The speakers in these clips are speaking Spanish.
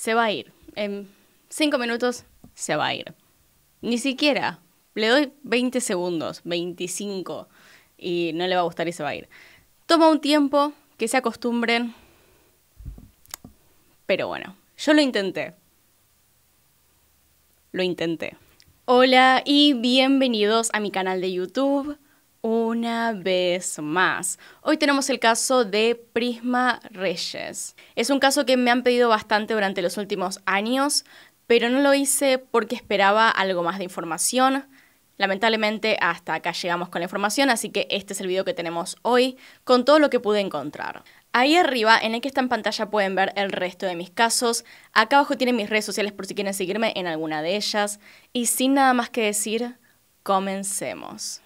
se va a ir. En cinco minutos se va a ir. Ni siquiera. Le doy 20 segundos, 25, y no le va a gustar y se va a ir. Toma un tiempo, que se acostumbren. Pero bueno, yo lo intenté. Lo intenté. Hola y bienvenidos a mi canal de YouTube una vez más. Hoy tenemos el caso de Prisma Reyes. Es un caso que me han pedido bastante durante los últimos años, pero no lo hice porque esperaba algo más de información. Lamentablemente hasta acá llegamos con la información, así que este es el video que tenemos hoy con todo lo que pude encontrar. Ahí arriba, en el que está en pantalla, pueden ver el resto de mis casos. Acá abajo tienen mis redes sociales por si quieren seguirme en alguna de ellas. Y sin nada más que decir, comencemos.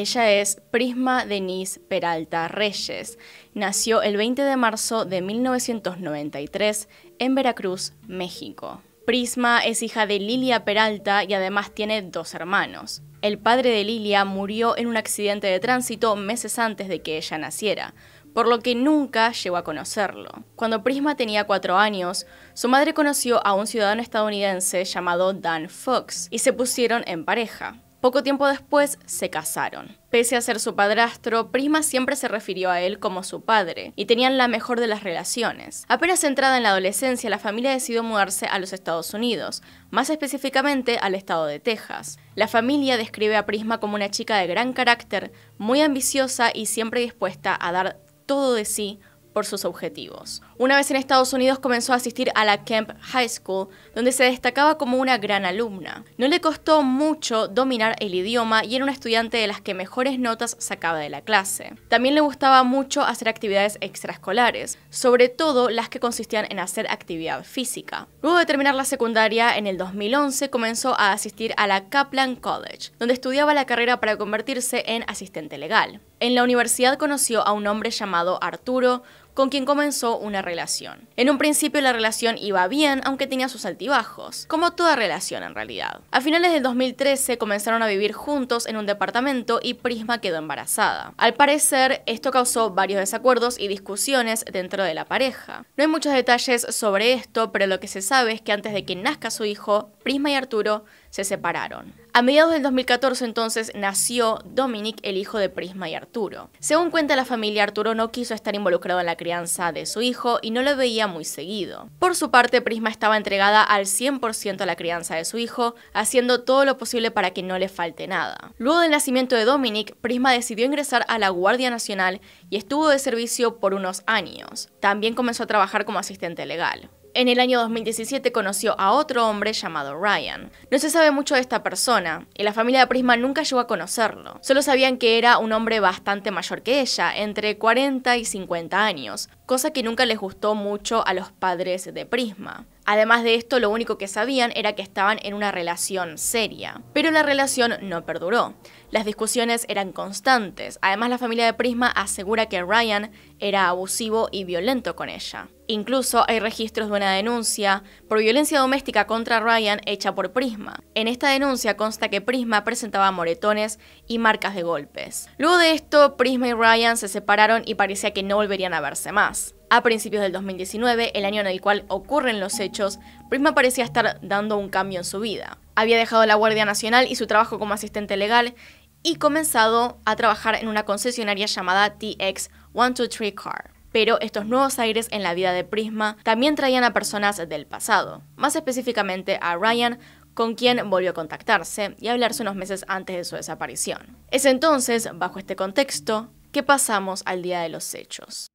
Ella es Prisma Denise Peralta Reyes. Nació el 20 de marzo de 1993 en Veracruz, México. Prisma es hija de Lilia Peralta y además tiene dos hermanos. El padre de Lilia murió en un accidente de tránsito meses antes de que ella naciera, por lo que nunca llegó a conocerlo. Cuando Prisma tenía cuatro años, su madre conoció a un ciudadano estadounidense llamado Dan Fox y se pusieron en pareja. Poco tiempo después se casaron. Pese a ser su padrastro, Prisma siempre se refirió a él como su padre y tenían la mejor de las relaciones. Apenas entrada en la adolescencia, la familia decidió mudarse a los Estados Unidos, más específicamente al estado de Texas. La familia describe a Prisma como una chica de gran carácter, muy ambiciosa y siempre dispuesta a dar todo de sí sus objetivos. Una vez en Estados Unidos comenzó a asistir a la Kemp High School, donde se destacaba como una gran alumna. No le costó mucho dominar el idioma y era una estudiante de las que mejores notas sacaba de la clase. También le gustaba mucho hacer actividades extraescolares, sobre todo las que consistían en hacer actividad física. Luego de terminar la secundaria, en el 2011 comenzó a asistir a la Kaplan College, donde estudiaba la carrera para convertirse en asistente legal. En la universidad conoció a un hombre llamado Arturo, con quien comenzó una relación. En un principio la relación iba bien, aunque tenía sus altibajos, como toda relación en realidad. A finales del 2013 comenzaron a vivir juntos en un departamento y Prisma quedó embarazada. Al parecer, esto causó varios desacuerdos y discusiones dentro de la pareja. No hay muchos detalles sobre esto, pero lo que se sabe es que antes de que nazca su hijo, Prisma y Arturo se separaron. A mediados del 2014 entonces nació Dominic, el hijo de Prisma y Arturo. Según cuenta la familia, Arturo no quiso estar involucrado en la crisis de su hijo y no lo veía muy seguido. Por su parte, Prisma estaba entregada al 100% a la crianza de su hijo, haciendo todo lo posible para que no le falte nada. Luego del nacimiento de Dominic, Prisma decidió ingresar a la Guardia Nacional y estuvo de servicio por unos años. También comenzó a trabajar como asistente legal. En el año 2017 conoció a otro hombre llamado Ryan. No se sabe mucho de esta persona, y la familia de Prisma nunca llegó a conocerlo. Solo sabían que era un hombre bastante mayor que ella, entre 40 y 50 años, cosa que nunca les gustó mucho a los padres de Prisma. Además de esto, lo único que sabían era que estaban en una relación seria, pero la relación no perduró. Las discusiones eran constantes. Además, la familia de Prisma asegura que Ryan era abusivo y violento con ella. Incluso hay registros de una denuncia por violencia doméstica contra Ryan hecha por Prisma. En esta denuncia consta que Prisma presentaba moretones y marcas de golpes. Luego de esto, Prisma y Ryan se separaron y parecía que no volverían a verse más. A principios del 2019, el año en el cual ocurren los hechos, Prisma parecía estar dando un cambio en su vida. Había dejado la Guardia Nacional y su trabajo como asistente legal y comenzado a trabajar en una concesionaria llamada TX123 Car. Pero estos nuevos aires en la vida de Prisma también traían a personas del pasado, más específicamente a Ryan, con quien volvió a contactarse y hablarse unos meses antes de su desaparición. Es entonces, bajo este contexto, que pasamos al día de los hechos.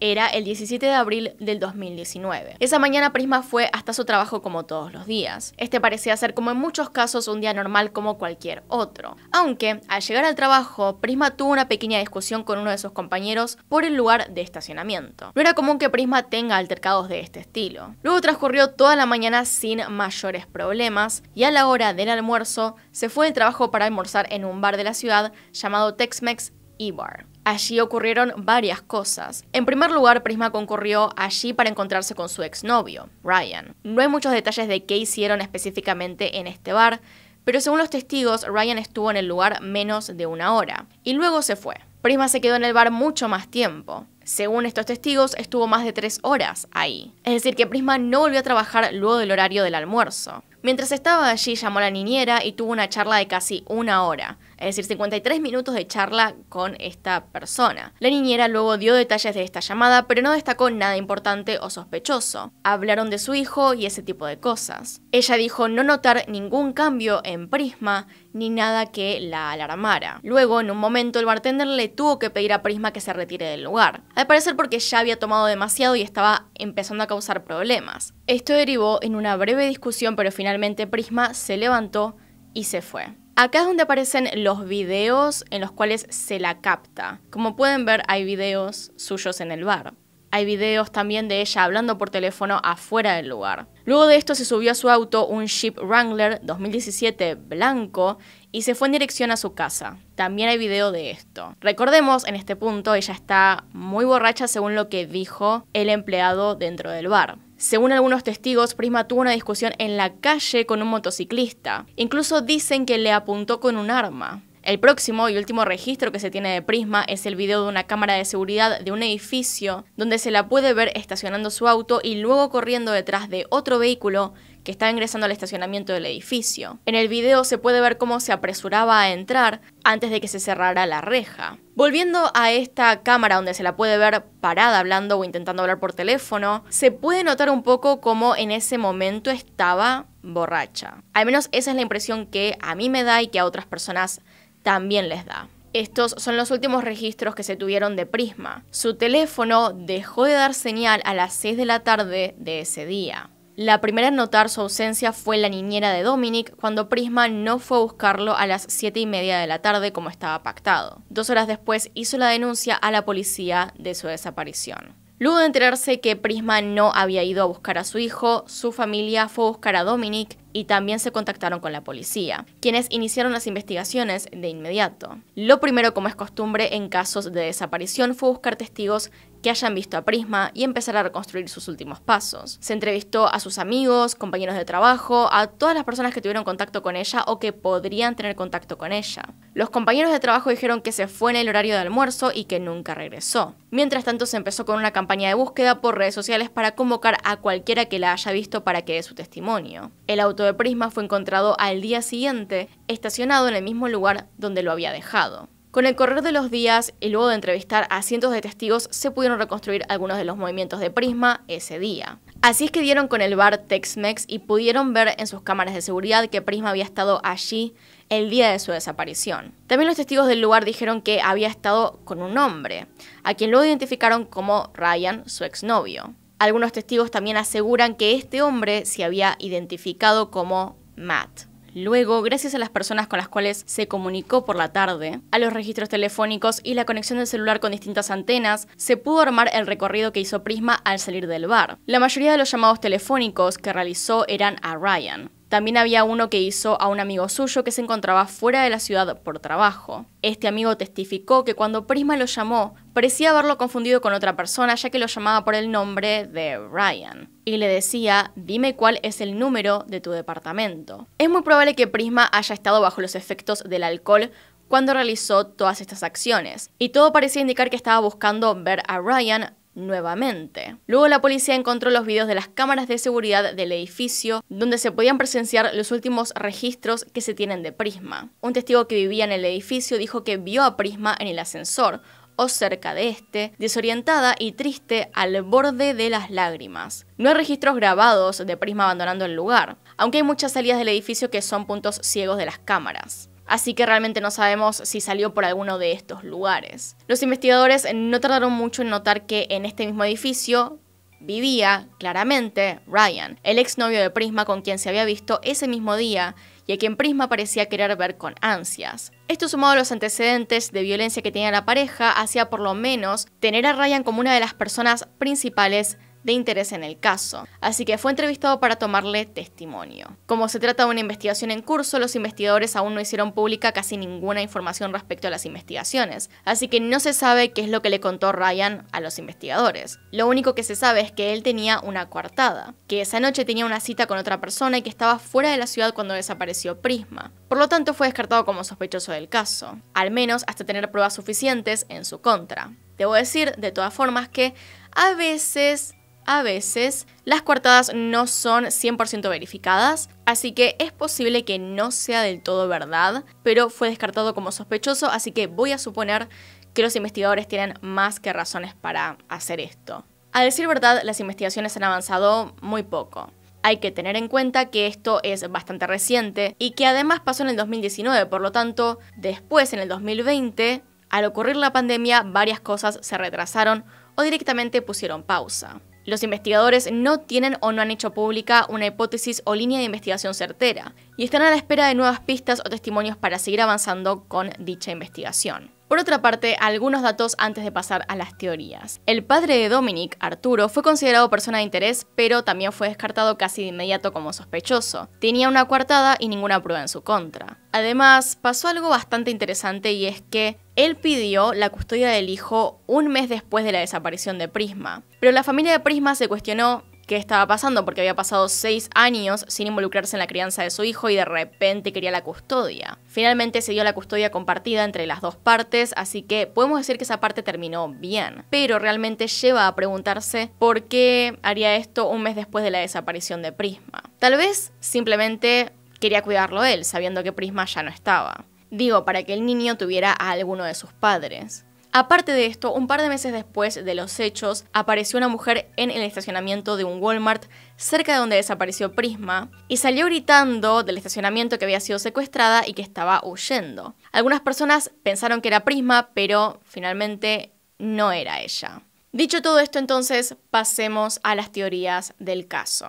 era el 17 de abril del 2019. Esa mañana Prisma fue hasta su trabajo como todos los días. Este parecía ser como en muchos casos un día normal como cualquier otro. Aunque al llegar al trabajo, Prisma tuvo una pequeña discusión con uno de sus compañeros por el lugar de estacionamiento. No era común que Prisma tenga altercados de este estilo. Luego transcurrió toda la mañana sin mayores problemas y a la hora del almuerzo se fue del trabajo para almorzar en un bar de la ciudad llamado Tex-Mex E-Bar. Allí ocurrieron varias cosas. En primer lugar, Prisma concurrió allí para encontrarse con su exnovio, Ryan. No hay muchos detalles de qué hicieron específicamente en este bar, pero según los testigos, Ryan estuvo en el lugar menos de una hora y luego se fue. Prisma se quedó en el bar mucho más tiempo. Según estos testigos, estuvo más de tres horas ahí. Es decir, que Prisma no volvió a trabajar luego del horario del almuerzo. Mientras estaba allí, llamó a la niñera y tuvo una charla de casi una hora, es decir, 53 minutos de charla con esta persona. La niñera luego dio detalles de esta llamada, pero no destacó nada importante o sospechoso. Hablaron de su hijo y ese tipo de cosas. Ella dijo no notar ningún cambio en Prisma ni nada que la alarmara. Luego, en un momento, el bartender le tuvo que pedir a Prisma que se retire del lugar, al parecer porque ya había tomado demasiado y estaba empezando a causar problemas. Esto derivó en una breve discusión, pero finalmente Prisma se levantó y se fue. Acá es donde aparecen los videos en los cuales se la capta. Como pueden ver, hay videos suyos en el bar. Hay videos también de ella hablando por teléfono afuera del lugar. Luego de esto se subió a su auto un Jeep Wrangler 2017 blanco y se fue en dirección a su casa. También hay video de esto. Recordemos, en este punto ella está muy borracha según lo que dijo el empleado dentro del bar. Según algunos testigos, Prisma tuvo una discusión en la calle con un motociclista. Incluso dicen que le apuntó con un arma. El próximo y último registro que se tiene de Prisma es el video de una cámara de seguridad de un edificio donde se la puede ver estacionando su auto y luego corriendo detrás de otro vehículo que está ingresando al estacionamiento del edificio. En el video se puede ver cómo se apresuraba a entrar antes de que se cerrara la reja. Volviendo a esta cámara donde se la puede ver parada hablando o intentando hablar por teléfono, se puede notar un poco cómo en ese momento estaba borracha. Al menos esa es la impresión que a mí me da y que a otras personas también les da. Estos son los últimos registros que se tuvieron de Prisma. Su teléfono dejó de dar señal a las 6 de la tarde de ese día. La primera en notar su ausencia fue la niñera de Dominic cuando Prisma no fue a buscarlo a las 7 y media de la tarde como estaba pactado. Dos horas después hizo la denuncia a la policía de su desaparición. Luego de enterarse que Prisma no había ido a buscar a su hijo, su familia fue a buscar a Dominic y también se contactaron con la policía, quienes iniciaron las investigaciones de inmediato. Lo primero, como es costumbre en casos de desaparición, fue buscar testigos que hayan visto a Prisma y empezar a reconstruir sus últimos pasos. Se entrevistó a sus amigos, compañeros de trabajo, a todas las personas que tuvieron contacto con ella o que podrían tener contacto con ella. Los compañeros de trabajo dijeron que se fue en el horario de almuerzo y que nunca regresó. Mientras tanto se empezó con una campaña de búsqueda por redes sociales para convocar a cualquiera que la haya visto para que dé su testimonio. El auto de Prisma fue encontrado al día siguiente, estacionado en el mismo lugar donde lo había dejado. Con el correr de los días y luego de entrevistar a cientos de testigos, se pudieron reconstruir algunos de los movimientos de Prisma ese día. Así es que dieron con el bar Tex-Mex y pudieron ver en sus cámaras de seguridad que Prisma había estado allí el día de su desaparición. También los testigos del lugar dijeron que había estado con un hombre, a quien luego identificaron como Ryan, su exnovio. Algunos testigos también aseguran que este hombre se había identificado como Matt. Luego, gracias a las personas con las cuales se comunicó por la tarde, a los registros telefónicos y la conexión del celular con distintas antenas, se pudo armar el recorrido que hizo Prisma al salir del bar. La mayoría de los llamados telefónicos que realizó eran a Ryan. También había uno que hizo a un amigo suyo que se encontraba fuera de la ciudad por trabajo. Este amigo testificó que cuando Prisma lo llamó, parecía haberlo confundido con otra persona ya que lo llamaba por el nombre de Ryan y le decía, dime cuál es el número de tu departamento. Es muy probable que Prisma haya estado bajo los efectos del alcohol cuando realizó todas estas acciones, y todo parecía indicar que estaba buscando ver a Ryan nuevamente. Luego la policía encontró los videos de las cámaras de seguridad del edificio donde se podían presenciar los últimos registros que se tienen de Prisma. Un testigo que vivía en el edificio dijo que vio a Prisma en el ascensor, o cerca de este, desorientada y triste al borde de las lágrimas. No hay registros grabados de Prisma abandonando el lugar, aunque hay muchas salidas del edificio que son puntos ciegos de las cámaras. Así que realmente no sabemos si salió por alguno de estos lugares. Los investigadores no tardaron mucho en notar que en este mismo edificio vivía, claramente, Ryan, el exnovio de Prisma con quien se había visto ese mismo día y a quien Prisma parecía querer ver con ansias. Esto sumado a los antecedentes de violencia que tenía la pareja, hacía por lo menos tener a Ryan como una de las personas principales de interés en el caso, así que fue entrevistado para tomarle testimonio. Como se trata de una investigación en curso, los investigadores aún no hicieron pública casi ninguna información respecto a las investigaciones, así que no se sabe qué es lo que le contó Ryan a los investigadores. Lo único que se sabe es que él tenía una coartada, que esa noche tenía una cita con otra persona y que estaba fuera de la ciudad cuando desapareció Prisma. Por lo tanto, fue descartado como sospechoso del caso, al menos hasta tener pruebas suficientes en su contra. Debo decir, de todas formas, que a veces a veces las coartadas no son 100% verificadas, así que es posible que no sea del todo verdad, pero fue descartado como sospechoso, así que voy a suponer que los investigadores tienen más que razones para hacer esto. A decir verdad, las investigaciones han avanzado muy poco. Hay que tener en cuenta que esto es bastante reciente y que además pasó en el 2019, por lo tanto, después en el 2020, al ocurrir la pandemia, varias cosas se retrasaron o directamente pusieron pausa. Los investigadores no tienen o no han hecho pública una hipótesis o línea de investigación certera y están a la espera de nuevas pistas o testimonios para seguir avanzando con dicha investigación. Por otra parte, algunos datos antes de pasar a las teorías. El padre de Dominic, Arturo, fue considerado persona de interés, pero también fue descartado casi de inmediato como sospechoso. Tenía una coartada y ninguna prueba en su contra. Además, pasó algo bastante interesante y es que él pidió la custodia del hijo un mes después de la desaparición de Prisma. Pero la familia de Prisma se cuestionó qué estaba pasando, porque había pasado seis años sin involucrarse en la crianza de su hijo y de repente quería la custodia. Finalmente se dio la custodia compartida entre las dos partes, así que podemos decir que esa parte terminó bien, pero realmente lleva a preguntarse por qué haría esto un mes después de la desaparición de Prisma. Tal vez simplemente quería cuidarlo él, sabiendo que Prisma ya no estaba. Digo, para que el niño tuviera a alguno de sus padres. Aparte de esto, un par de meses después de los hechos, apareció una mujer en el estacionamiento de un Walmart cerca de donde desapareció Prisma y salió gritando del estacionamiento que había sido secuestrada y que estaba huyendo. Algunas personas pensaron que era Prisma, pero finalmente no era ella. Dicho todo esto, entonces pasemos a las teorías del caso.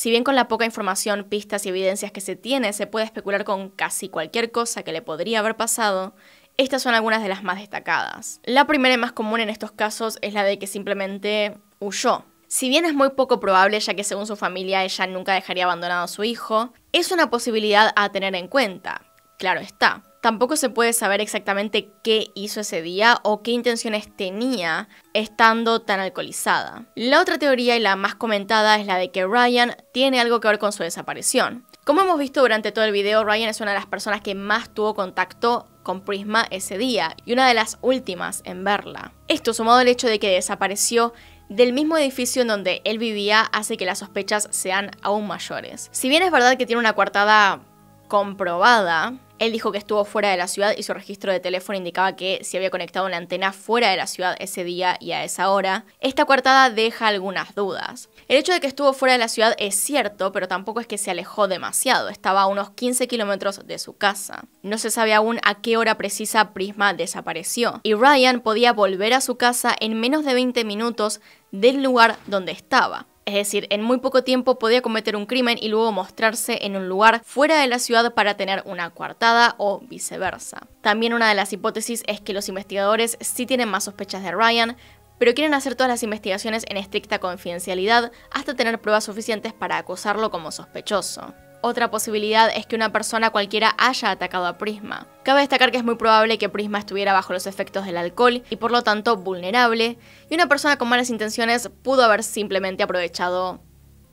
Si bien con la poca información, pistas y evidencias que se tiene se puede especular con casi cualquier cosa que le podría haber pasado, estas son algunas de las más destacadas. La primera y más común en estos casos es la de que simplemente huyó. Si bien es muy poco probable, ya que según su familia ella nunca dejaría abandonado a su hijo, es una posibilidad a tener en cuenta, claro está. Tampoco se puede saber exactamente qué hizo ese día o qué intenciones tenía estando tan alcoholizada. La otra teoría y la más comentada es la de que Ryan tiene algo que ver con su desaparición. Como hemos visto durante todo el video, Ryan es una de las personas que más tuvo contacto con Prisma ese día y una de las últimas en verla. Esto sumado al hecho de que desapareció del mismo edificio en donde él vivía hace que las sospechas sean aún mayores. Si bien es verdad que tiene una coartada comprobada, él dijo que estuvo fuera de la ciudad y su registro de teléfono indicaba que se había conectado una antena fuera de la ciudad ese día y a esa hora. Esta coartada deja algunas dudas. El hecho de que estuvo fuera de la ciudad es cierto, pero tampoco es que se alejó demasiado. Estaba a unos 15 kilómetros de su casa. No se sabe aún a qué hora precisa Prisma desapareció. Y Ryan podía volver a su casa en menos de 20 minutos del lugar donde estaba. Es decir, en muy poco tiempo podía cometer un crimen y luego mostrarse en un lugar fuera de la ciudad para tener una coartada o viceversa. También una de las hipótesis es que los investigadores sí tienen más sospechas de Ryan, pero quieren hacer todas las investigaciones en estricta confidencialidad hasta tener pruebas suficientes para acusarlo como sospechoso. Otra posibilidad es que una persona cualquiera haya atacado a Prisma. Cabe destacar que es muy probable que Prisma estuviera bajo los efectos del alcohol y por lo tanto vulnerable, y una persona con malas intenciones pudo haber simplemente aprovechado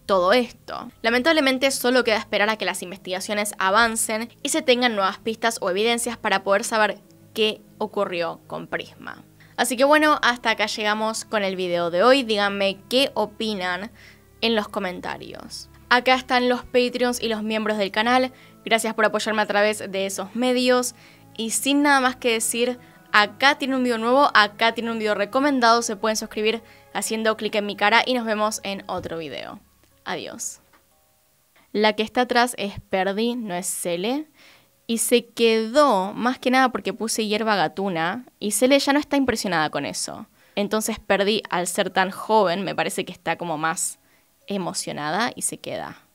todo esto. Lamentablemente solo queda esperar a que las investigaciones avancen y se tengan nuevas pistas o evidencias para poder saber qué ocurrió con Prisma. Así que bueno, hasta acá llegamos con el video de hoy. Díganme qué opinan en los comentarios. Acá están los Patreons y los miembros del canal. Gracias por apoyarme a través de esos medios. Y sin nada más que decir, acá tiene un video nuevo, acá tiene un video recomendado. Se pueden suscribir haciendo clic en mi cara y nos vemos en otro video. Adiós. La que está atrás es Perdi, no es Cele. Y se quedó, más que nada porque puse hierba gatuna. Y Cele ya no está impresionada con eso. Entonces Perdi, al ser tan joven, me parece que está como más emocionada y se queda.